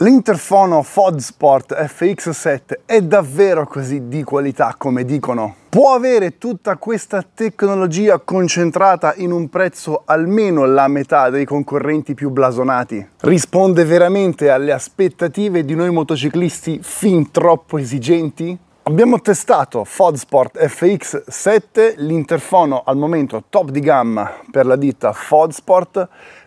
L'interfono Fodsport FX7 è davvero così di qualità come dicono? Può avere tutta questa tecnologia concentrata in un prezzo almeno la metà dei concorrenti più blasonati? Risponde veramente alle aspettative di noi motociclisti fin troppo esigenti? Abbiamo testato Fodsport FX7, l'interfono al momento top di gamma per la ditta Fodsport,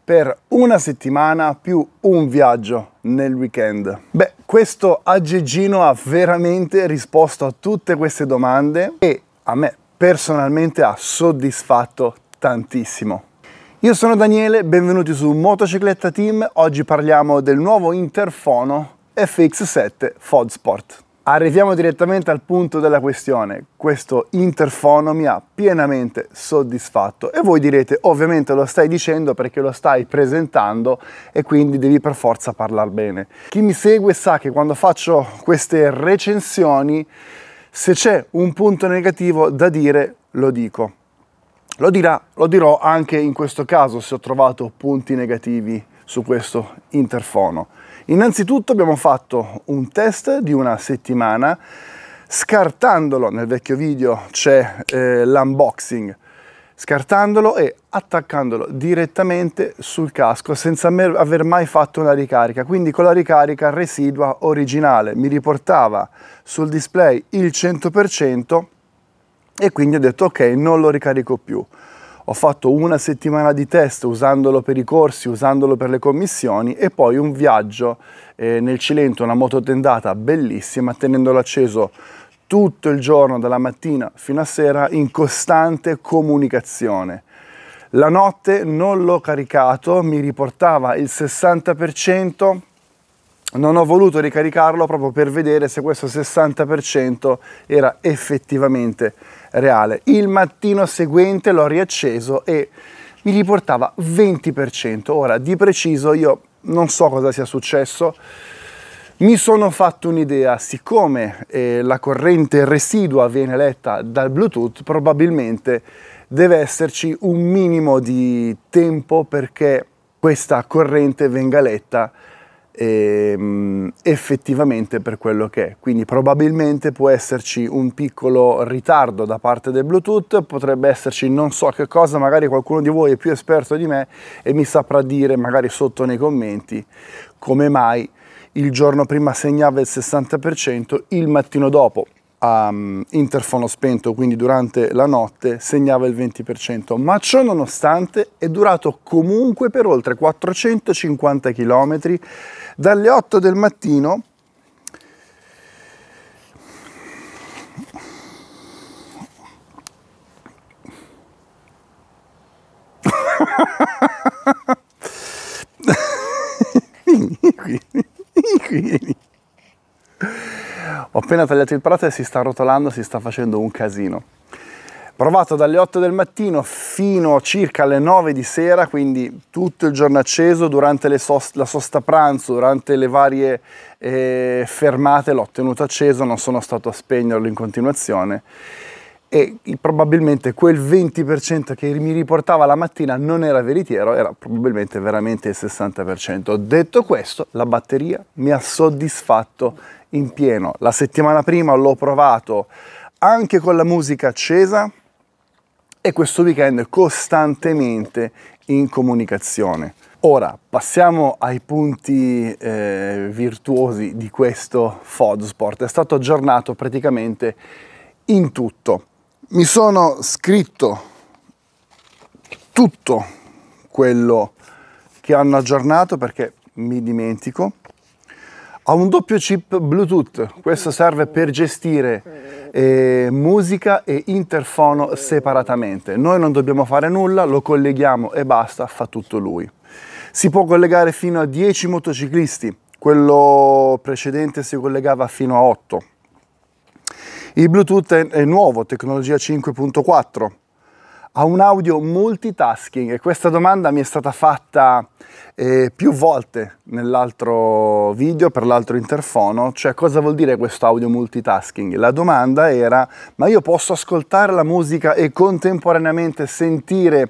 per una settimana più un viaggio nel weekend. Beh, questo aggeggino ha veramente risposto a tutte queste domande e a me personalmente ha soddisfatto tantissimo. Io sono Daniele, benvenuti su Motocicletta Team, oggi parliamo del nuovo interfono FX7 Fodsport. Arriviamo direttamente al punto della questione. Questo interfono mi ha pienamente soddisfatto e voi direte ovviamente lo stai dicendo perché lo stai presentando e quindi devi per forza parlare bene. Chi mi segue sa che quando faccio queste recensioni se c'è un punto negativo da dire lo dico. Lo, dirà, lo dirò anche in questo caso se ho trovato punti negativi su questo interfono. Innanzitutto abbiamo fatto un test di una settimana scartandolo, nel vecchio video c'è eh, l'unboxing, scartandolo e attaccandolo direttamente sul casco senza aver mai fatto una ricarica, quindi con la ricarica residua originale. Mi riportava sul display il 100% e quindi ho detto ok, non lo ricarico più ho fatto una settimana di test usandolo per i corsi, usandolo per le commissioni e poi un viaggio eh, nel Cilento, una moto tendata bellissima, tenendolo acceso tutto il giorno, dalla mattina fino a sera, in costante comunicazione. La notte non l'ho caricato, mi riportava il 60%, non ho voluto ricaricarlo proprio per vedere se questo 60% era effettivamente reale. Il mattino seguente l'ho riacceso e mi riportava 20%. Ora, di preciso, io non so cosa sia successo. Mi sono fatto un'idea, siccome eh, la corrente residua viene letta dal Bluetooth, probabilmente deve esserci un minimo di tempo perché questa corrente venga letta ehm, effettivamente per quello che è. Quindi probabilmente può esserci un piccolo ritardo da parte del Bluetooth, potrebbe esserci non so che cosa, magari qualcuno di voi è più esperto di me e mi saprà dire magari sotto nei commenti come mai il giorno prima segnava il 60%, il mattino dopo a mm, interfono spento, quindi durante la notte segnava il 20%, ma ciò nonostante è durato comunque per oltre 450 km dalle 8 del mattino Ho appena tagliato il prato e si sta rotolando, si sta facendo un casino. Provato dalle 8 del mattino fino circa alle 9 di sera, quindi tutto il giorno acceso, durante sost la sosta pranzo, durante le varie eh, fermate l'ho tenuto acceso, non sono stato a spegnerlo in continuazione e probabilmente quel 20% che mi riportava la mattina non era veritiero, era probabilmente veramente il 60%. Detto questo, la batteria mi ha soddisfatto in pieno. La settimana prima l'ho provato anche con la musica accesa e questo weekend costantemente in comunicazione. Ora passiamo ai punti eh, virtuosi di questo Fodsport. È stato aggiornato praticamente in tutto. Mi sono scritto tutto quello che hanno aggiornato perché mi dimentico ha un doppio chip Bluetooth, questo serve per gestire eh, musica e interfono separatamente. Noi non dobbiamo fare nulla, lo colleghiamo e basta, fa tutto lui. Si può collegare fino a 10 motociclisti, quello precedente si collegava fino a 8. Il Bluetooth è, è nuovo, tecnologia 5.4 a un audio multitasking? E questa domanda mi è stata fatta eh, più volte nell'altro video, per l'altro interfono, cioè cosa vuol dire questo audio multitasking? La domanda era, ma io posso ascoltare la musica e contemporaneamente sentire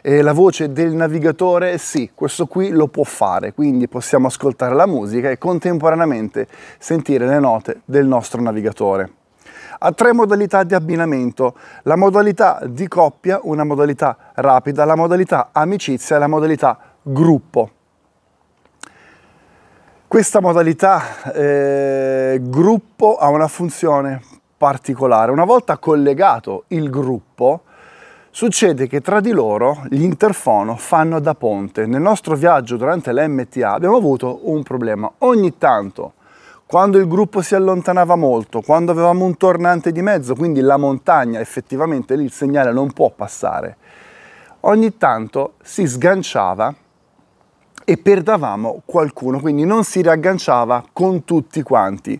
eh, la voce del navigatore? Sì, questo qui lo può fare, quindi possiamo ascoltare la musica e contemporaneamente sentire le note del nostro navigatore ha tre modalità di abbinamento, la modalità di coppia, una modalità rapida, la modalità amicizia e la modalità gruppo. Questa modalità eh, gruppo ha una funzione particolare. Una volta collegato il gruppo, succede che tra di loro gli interfono fanno da ponte. Nel nostro viaggio durante l'MTA abbiamo avuto un problema. Ogni tanto quando il gruppo si allontanava molto, quando avevamo un tornante di mezzo, quindi la montagna effettivamente lì il segnale non può passare, ogni tanto si sganciava e perdavamo qualcuno, quindi non si riagganciava con tutti quanti.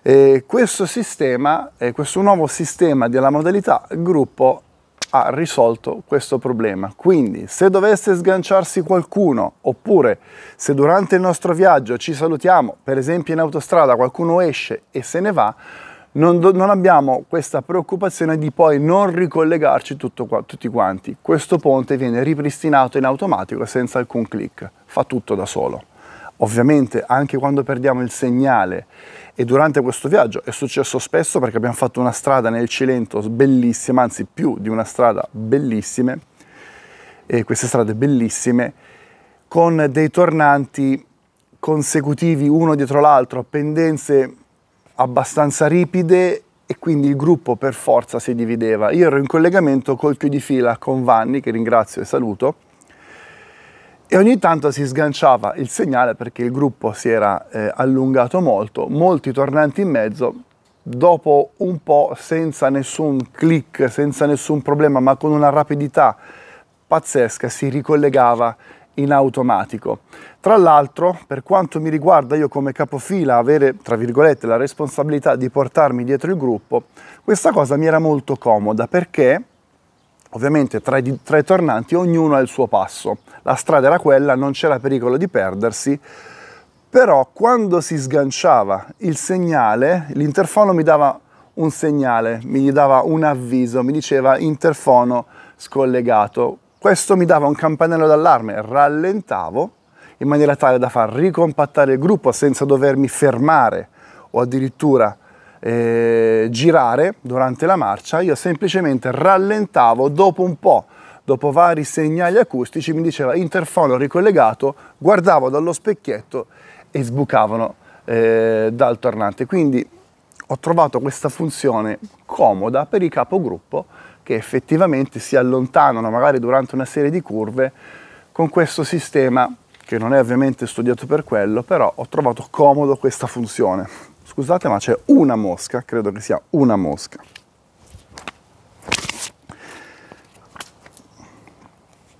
E questo sistema, questo nuovo sistema della modalità gruppo ha risolto questo problema. Quindi se dovesse sganciarsi qualcuno oppure se durante il nostro viaggio ci salutiamo, per esempio in autostrada qualcuno esce e se ne va, non, do, non, abbiamo questa preoccupazione di poi non ricollegarci tutto, tutti quanti. Questo ponte viene ripristinato in automatico senza alcun clic, fa tutto da solo. Ovviamente anche quando perdiamo il segnale e durante questo viaggio è successo spesso perché abbiamo fatto una strada nel Cilento bellissima, anzi più di una strada bellissime, e queste strade bellissime, con dei tornanti consecutivi uno dietro l'altro, pendenze abbastanza ripide e quindi il gruppo per forza si divideva. Io ero in collegamento col più di fila con Vanni, che ringrazio e saluto, e ogni tanto si sganciava il segnale perché il gruppo si era eh, allungato molto, molti tornanti in mezzo, dopo un po' senza nessun click, senza nessun problema, ma con una rapidità pazzesca si ricollegava in automatico. Tra l'altro, per quanto mi riguarda, io come capofila avere, tra virgolette, la responsabilità di portarmi dietro il gruppo, questa cosa mi era molto comoda perché Ovviamente tra i, tra i tornanti ognuno ha il suo passo, la strada era quella, non c'era pericolo di perdersi, però quando si sganciava il segnale, l'interfono mi dava un segnale, mi dava un avviso, mi diceva interfono scollegato. Questo mi dava un campanello d'allarme, rallentavo in maniera tale da far ricompattare il gruppo senza dovermi fermare o addirittura eh, girare durante la marcia, io semplicemente rallentavo dopo un po', dopo vari segnali acustici, mi diceva interfono ricollegato, guardavo dallo specchietto e sbucavano eh, dal tornante. Quindi ho trovato questa funzione comoda per i capogruppo che effettivamente si allontanano magari durante una serie di curve con questo sistema che non è ovviamente studiato per quello, però ho trovato comodo questa funzione scusate, ma c'è una mosca, credo che sia una mosca.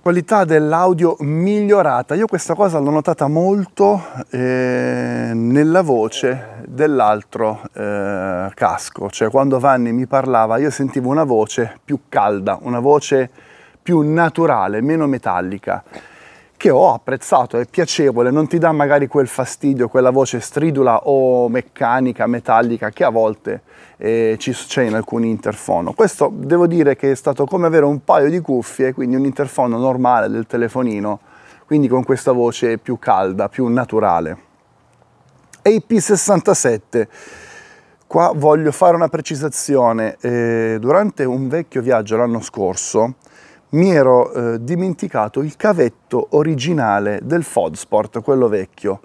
Qualità dell'audio migliorata, io questa cosa l'ho notata molto eh, nella voce dell'altro eh, casco, cioè quando Vanni mi parlava io sentivo una voce più calda, una voce più naturale, meno metallica che ho apprezzato, è piacevole, non ti dà magari quel fastidio, quella voce stridula o meccanica, metallica che a volte eh, ci, c'è in alcuni interfono. Questo devo dire che è stato come avere un paio di cuffie, quindi un interfono normale del telefonino, quindi con questa voce più calda, più naturale. E ip 67 Qua voglio fare una precisazione, eh, durante un vecchio viaggio l'anno scorso mi ero eh, dimenticato il cavetto originale del Fodsport, quello vecchio.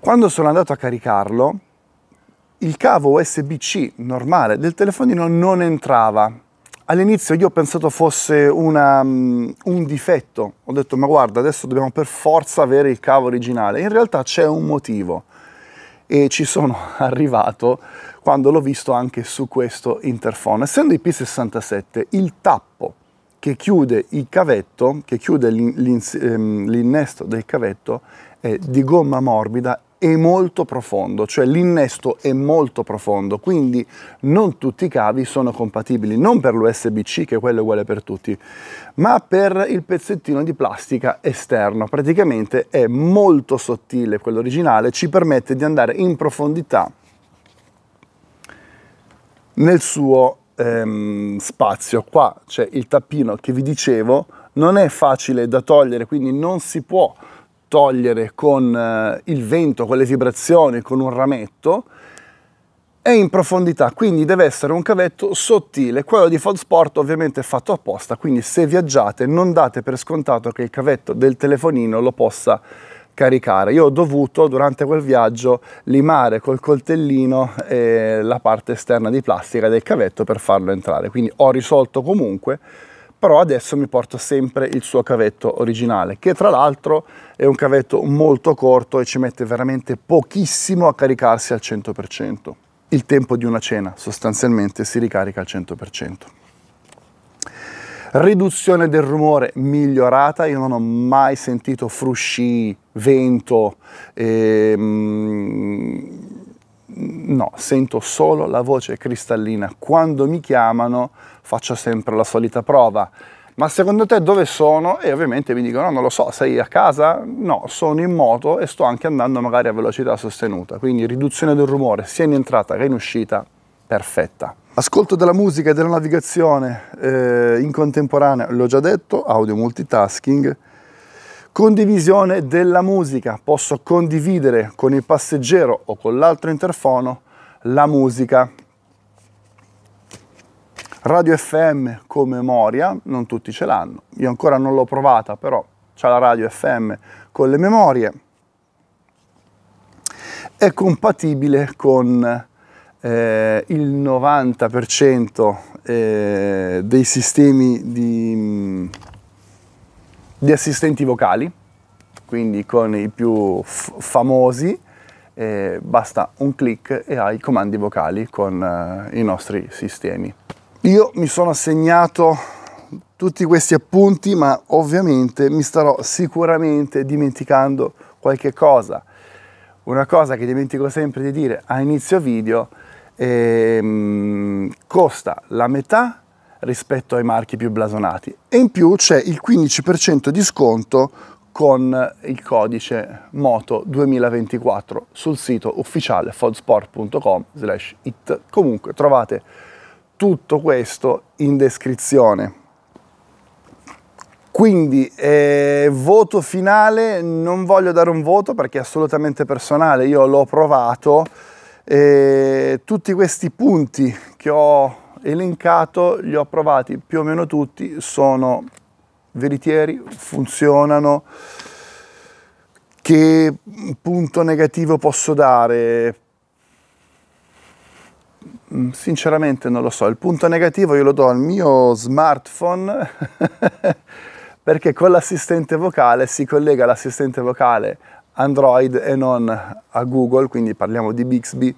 Quando sono andato a caricarlo, il cavo USB-C normale del telefonino non entrava. All'inizio io ho pensato fosse una, um, un difetto, ho detto ma guarda adesso dobbiamo per forza avere il cavo originale, in realtà c'è un motivo e ci sono arrivato quando l'ho visto anche su questo interfono. Essendo IP67 il tappo che chiude il cavetto, che chiude ehm, l'innesto del cavetto, è di gomma morbida e molto profondo, cioè l'innesto è molto profondo, quindi non tutti i cavi sono compatibili, non per l'USB-C che è quello uguale per tutti, ma per il pezzettino di plastica esterno. Praticamente è molto sottile quello originale, ci permette di andare in profondità nel suo ehm, spazio. Qua c'è il tappino che vi dicevo, non è facile da togliere, quindi non si può togliere con eh, il vento, con le vibrazioni, con un rametto. È in profondità, quindi deve essere un cavetto sottile. Quello di Fodsport ovviamente è fatto apposta, quindi se viaggiate non date per scontato che il cavetto del telefonino lo possa caricare. Io ho dovuto durante quel viaggio limare col coltellino eh, la parte esterna di plastica del cavetto per farlo entrare, quindi ho risolto comunque però adesso mi porto sempre il suo cavetto originale che tra l'altro è un cavetto molto corto e ci mette veramente pochissimo a caricarsi al 100%. Il tempo di una cena sostanzialmente si ricarica al 100% riduzione del rumore migliorata, io non ho mai sentito frusci, vento, ehm, no, sento solo la voce cristallina. Quando mi chiamano faccio sempre la solita prova. Ma secondo te dove sono? E ovviamente mi dicono, non lo so, sei a casa? No, sono in moto e sto anche andando magari a velocità sostenuta. Quindi riduzione del rumore sia in entrata che in uscita, perfetta. Ascolto della musica e della navigazione eh, in contemporanea, l'ho già detto, audio multitasking. Condivisione della musica, posso condividere con il passeggero o con l'altro interfono la musica. Radio FM con memoria, non tutti ce l'hanno, io ancora non l'ho provata, però c'è la radio FM con le memorie. È compatibile con eh, il 90% eh, dei sistemi di, di, assistenti vocali, quindi con i più famosi, eh, basta un clic e hai i comandi vocali con eh, i nostri sistemi. Io mi sono assegnato tutti questi appunti, ma ovviamente mi starò sicuramente dimenticando qualche cosa. Una cosa che dimentico sempre di dire a inizio video ehm, costa la metà rispetto ai marchi più blasonati e in più c'è il 15% di sconto con il codice moto 2024 sul sito ufficiale fodsport.com slash it comunque trovate tutto questo in descrizione quindi eh, voto finale non voglio dare un voto perché è assolutamente personale io l'ho provato e tutti questi punti che ho elencato, li ho provati più o meno tutti, sono veritieri, funzionano. Che punto negativo posso dare? Mm, sinceramente non lo so, il punto negativo io lo do al mio smartphone perché con l'assistente vocale si collega l'assistente vocale Android e non a Google, quindi parliamo di Bixby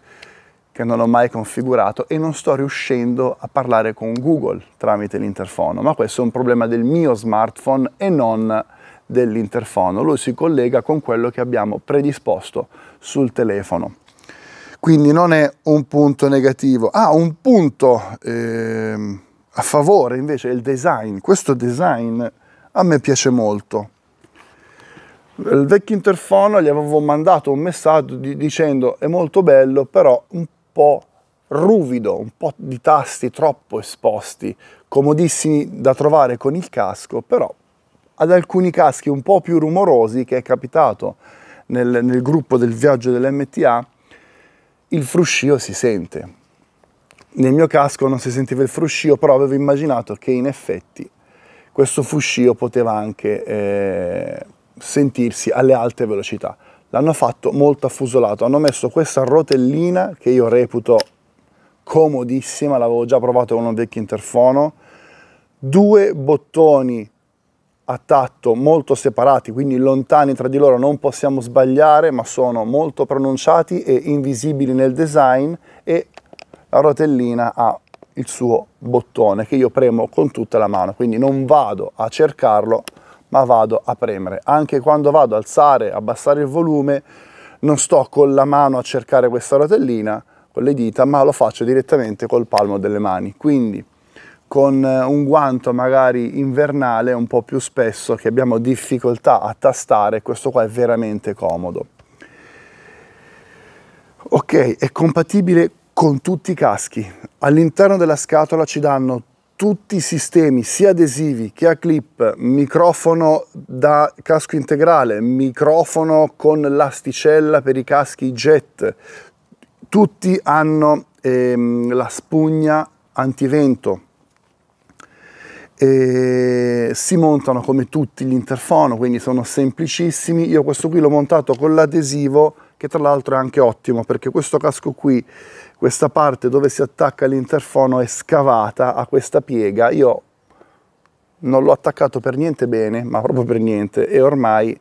che non ho mai configurato e non sto riuscendo a parlare con Google tramite l'interfono, ma questo è un problema del mio smartphone e non dell'interfono, lui si collega con quello che abbiamo predisposto sul telefono. Quindi non è un punto negativo. Ah, un punto eh, a favore invece è il design. Questo design a me piace molto il vecchio interfono gli avevo mandato un messaggio di, dicendo è molto bello però un po' ruvido, un po' di tasti troppo esposti, comodissimi da trovare con il casco, però ad alcuni caschi un po' più rumorosi che è capitato nel, nel gruppo del viaggio dell'MTA, il fruscio si sente. Nel mio casco non si sentiva il fruscio, però avevo immaginato che in effetti questo fruscio poteva anche eh, sentirsi alle alte velocità. L'hanno fatto molto affusolato, hanno messo questa rotellina che io reputo comodissima, l'avevo già provato con un vecchio interfono, due bottoni a tatto molto separati, quindi lontani tra di loro, non possiamo sbagliare, ma sono molto pronunciati e invisibili nel design e la rotellina ha il suo bottone che io premo con tutta la mano, quindi non vado a cercarlo, ma vado a premere. Anche quando vado ad alzare, abbassare il volume, non sto con la mano a cercare questa rotellina, con le dita, ma lo faccio direttamente col palmo delle mani. Quindi con eh, un guanto magari invernale un po' più spesso che abbiamo difficoltà a tastare, questo qua è veramente comodo. Ok, è compatibile con tutti i caschi. All'interno della scatola ci danno tutti i sistemi, sia adesivi che a clip, microfono da casco integrale, microfono con l'asticella per i caschi jet, tutti hanno ehm, la spugna antivento. E si montano come tutti gli interfono, quindi sono semplicissimi. Io questo qui l'ho montato con l'adesivo che tra l'altro è anche ottimo perché questo casco qui questa parte dove si attacca l'interfono è scavata a questa piega, io non l'ho attaccato per niente bene, ma proprio per niente, e ormai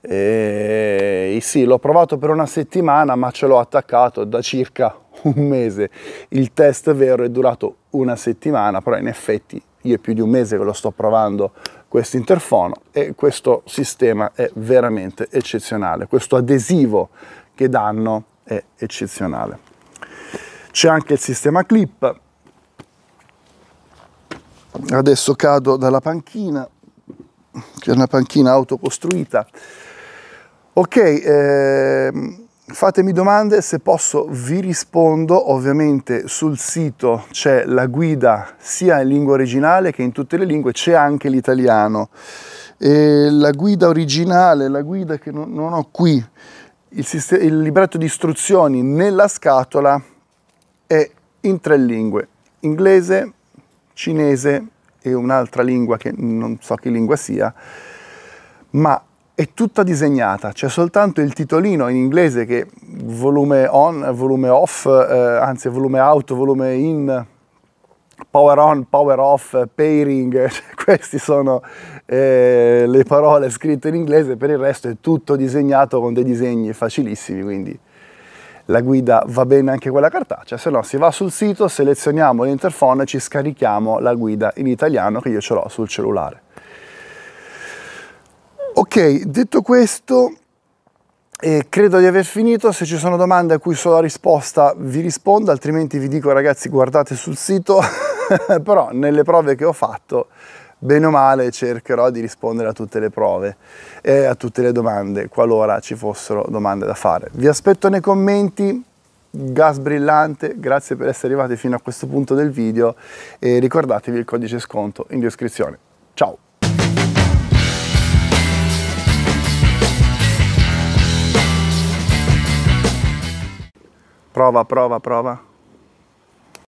eh, eh sì, l'ho provato per una settimana, ma ce l'ho attaccato da circa un mese. Il test vero è durato una settimana, però in effetti io è più di un mese che lo sto provando questo interfono e questo sistema è veramente eccezionale. Questo adesivo che danno è eccezionale c'è anche il sistema clip adesso cado dalla panchina che è una panchina autocostruita ok ehm, Fatemi domande, se posso vi rispondo, ovviamente sul sito c'è la guida sia in lingua originale che in tutte le lingue, c'è anche l'italiano. la guida originale, la guida che non, ho qui, il, il libretto di istruzioni nella scatola è in tre lingue, inglese, cinese e un'altra lingua che non so che lingua sia, ma è tutta disegnata, c'è soltanto il titolino in inglese che volume on, volume off, eh, anzi volume out, volume in, power on, power off, pairing, cioè, queste sono eh, le parole scritte in inglese, per il resto è tutto disegnato con dei disegni facilissimi, quindi la guida va bene anche quella cartacea, se no si va sul sito, selezioniamo l'interphone e ci scarichiamo la guida in italiano che io ce l'ho sul cellulare. Ok, detto questo, e credo di aver finito, se ci sono domande a cui solo la risposta vi rispondo, altrimenti vi dico ragazzi guardate sul sito, però nelle prove che ho fatto bene o male cercherò di rispondere a tutte le prove e a tutte le domande, qualora ci fossero domande da fare. Vi aspetto nei commenti, gas brillante, grazie per essere arrivati fino a questo punto del video e ricordatevi il codice sconto in descrizione. Ciao! Prova, prova, prova.